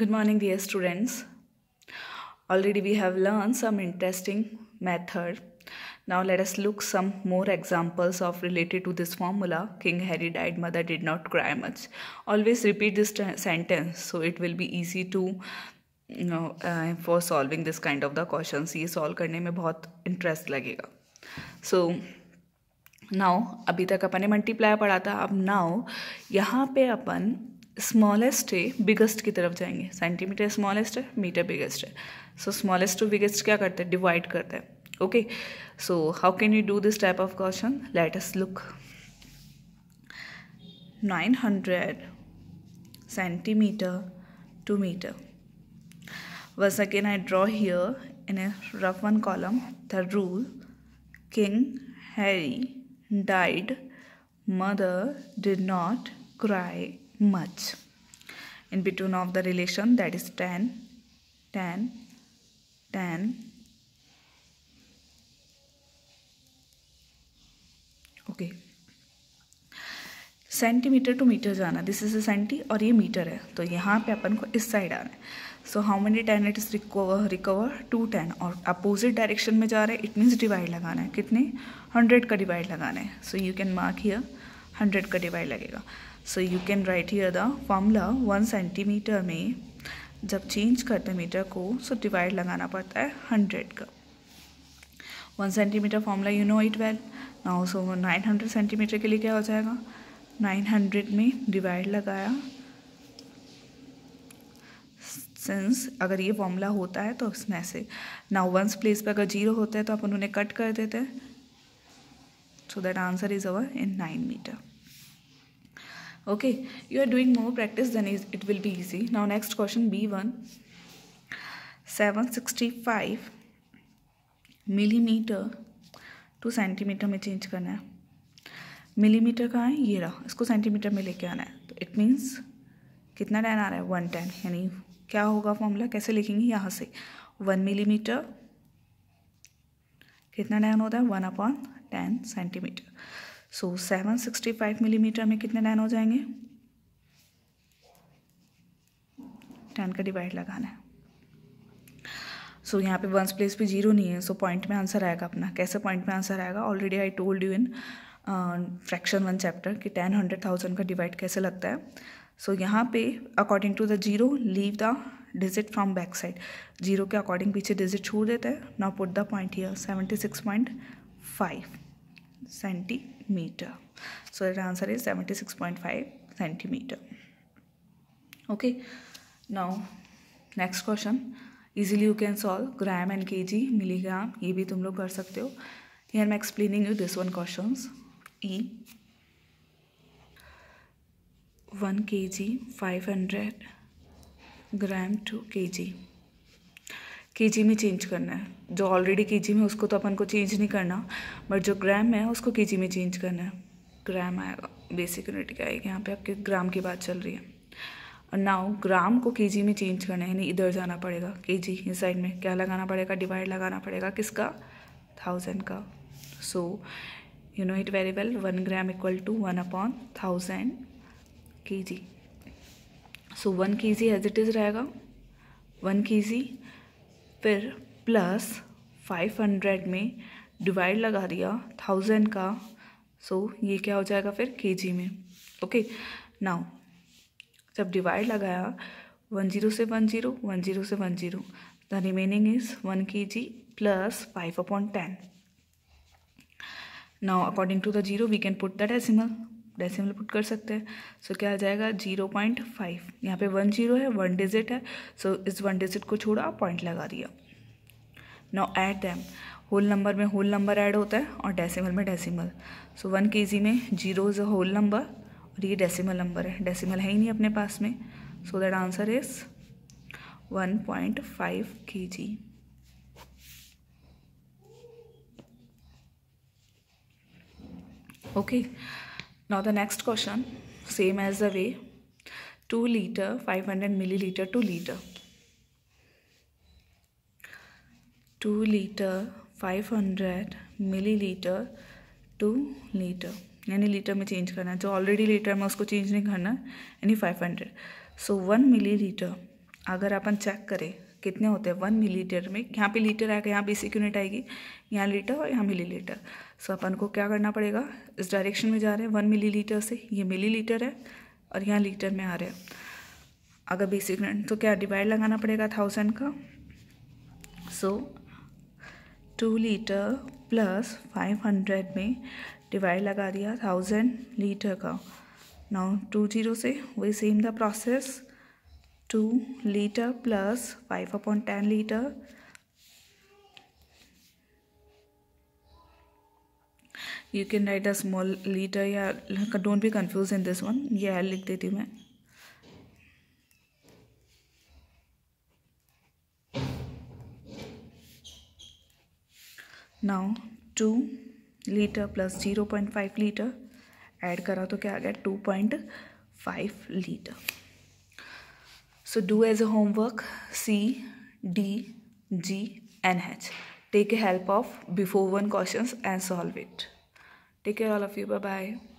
Good morning dear students. Already we have learned some interesting method. Now let us look some more examples of related to this formula. King Harry died, mother did not cry much. Always repeat this sentence so it will be easy to you know uh, for solving this kind of the questions. ये solve करने में बहुत interest लगेगा. So now अभी तक अपन multiply पढ़ा था अब now यहाँ पे अपन स्मॉलेस्ट है बिगेस्ट की तरफ जाएंगे सेंटीमीटर स्मॉलेस्ट है मीटर बिगेस्ट है सो स्मॉलेस्ट टू बिगेस्ट क्या करते हैं डिवाइड करते हैं okay so how can you do this type of question latest look nine hundred centimetre to metre was again I draw here in a rough one column the rule king Harry died mother did not cry much in between of the relation that is tan tan tan okay centimetre to metre जाना this is a centi और ये metre है तो यहाँ पे अपन को इस side आना है so how many ten it is recover recover to ten और अपोजिट डायरेक्शन में जा रहे हैं इट मीन्स डिवाइड लगाना है कितने हंड्रेड का डिवाइड लगाना है so you can mark here hundred का डिवाइड लगेगा so you can write here the formula one centimetre में जब चेंज करते मीटर को सो so डिवाइड लगाना पड़ता है हंड्रेड का one centimetre formula you know it well now so nine hundred centimetre के लिए क्या हो जाएगा नाइन हंड्रेड में डिवाइड लगाया सिंस अगर ये फॉर्मूला होता है तो इसमें ऐसे नाउ वंस प्लेस पे अगर जीरो होता है तो अपन उन्हें कट कर देते हैं so that answer is our in nine metre okay you are doing more practice then it will be easy now next question b1 765 millimetre to centimetre में चेंज करना है मिलीमीटर कहाँ है ये रहा इसको सेंटीमीटर में लेके आना है तो इट मीन्स कितना टेन आ रहा है वन टेन यानी क्या होगा फॉर्मूला कैसे लिखेंगे यहाँ से वन मिलीमीटर कितना टेन होता है one upon ten centimetre so seven sixty five millimetre में कितने लाइन हो जाएंगे टेन का डिवाइड लगाना है सो so, यहाँ पे वंस प्लेस पे जीरो नहीं है सो so पॉइंट में आंसर आएगा अपना कैसे पॉइंट में आंसर आएगा already I told you in fraction one chapter कि टेन हंड्रेड थाउजेंड का डिवाइड कैसे लगता है सो so, यहाँ पे according to the zero leave the digit from back side zero के अकॉर्डिंग पीछे डिजिट छोड़ देते हैं now put the point here seventy six point five centimeter so the answer is 76.5 centimeter okay now next question easily you can solve gram and kg milligram ये भी तुम लोग कर सकते हो here I'm explaining you this one questions e 1 kg 500 gram 2 kg के जी में change करना है जो ऑलरेडी के जी में उसको तो अपन को चेंज नहीं करना बट जो ग्राम है उसको के जी में चेंज करना है ग्राम आएगा बेसिक यूनिट क्या आएगी यहाँ पे आपके ग्राम की बात चल रही है और नाउ ग्राम को के जी में चेंज करना है यानी इधर जाना पड़ेगा के जी इस साइड में क्या लगाना पड़ेगा डिवाइड लगाना पड़ेगा किसका थाउजेंड का so you know it very well one gram equal to one upon thousand K G so one K G as it is रहेगा वन के जी फिर प्लस फाइव हंड्रेड में डिवाइड लगा दिया thousand का सो so, ये क्या हो जाएगा फिर जी में ओके नाउ जब डिवाइड लगाया वन जीरो से वन जीरो वन जीरो से one zero the remaining is one K G plus five upon ten now according to the zero we can put the decimal decimal put कर सकते हैं सो so, क्या आ जाएगा zero point five यहाँ पे one zero है one digit है so so, इस वन डिजिट को छोड़ा पॉइंट लगा दिया now add them whole number में होल नंबर ऐड होता है और डेसिमल में डेसिमल सो वन के में zero is a whole number और ये डेसिमल नंबर है डेसिमल है ही नहीं अपने पास में so that answer is one point five K G okay Now the next question, same as the way, 2 liter, 500 milliliter, 2 liter. 2 liter, 500 milliliter, 2 liter यानी litre में चेंज करना है जो ऑलरेडी लीटर में उसको चेंज नहीं करना यानी 500 so so, one millilitre अगर अपन चेक करें कितने होते हैं वन मिलीलीटर में यहाँ पे लीटर आएगा यहाँ बेसिक यूनिट आएगी यहाँ लीटर और यहाँ मिली लीटर सो अपन को क्या करना पड़ेगा इस डायरेक्शन में जा रहे हैं वन मिली लीटर से ये मिली लीटर है और यहाँ लीटर में आ रहे हैं अगर बेसिक यूनिट तो क्या डिवाइड लगाना पड़ेगा थाउजेंड का so two litre plus five hundred में डिवाइड लगा दिया थाउजेंड लीटर का नाउ टू जीरो से वही same the process two litre plus five upon ten litre you can write a small litre या don't be confuse in this one ये लिख देती हूँ मैं now two litre plus zero point five litre add करा तो क्या आ गया two point five litre So do as a homework C, D, G and H. Take a help of before one questions and solve it. Take care all of you. Bye-bye.